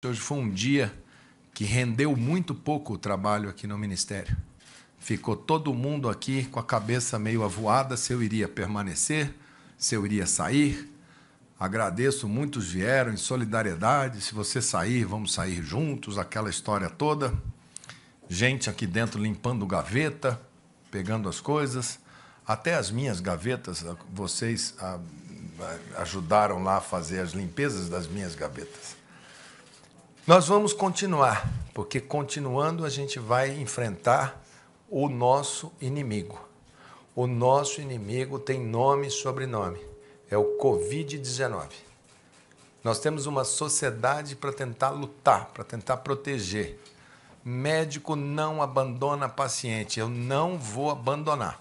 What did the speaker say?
Então, hoje foi um dia que rendeu muito pouco o trabalho aqui no Ministério. Ficou todo mundo aqui com a cabeça meio avoada se eu iria permanecer, se eu iria sair. Agradeço, muitos vieram em solidariedade. Se você sair, vamos sair juntos, aquela história toda. Gente aqui dentro limpando gaveta, pegando as coisas. Até as minhas gavetas, vocês ah, ajudaram lá a fazer as limpezas das minhas gavetas. Nós vamos continuar, porque continuando a gente vai enfrentar o nosso inimigo. O nosso inimigo tem nome e sobrenome. É o Covid-19. Nós temos uma sociedade para tentar lutar, para tentar proteger. Médico não abandona paciente. Eu não vou abandonar.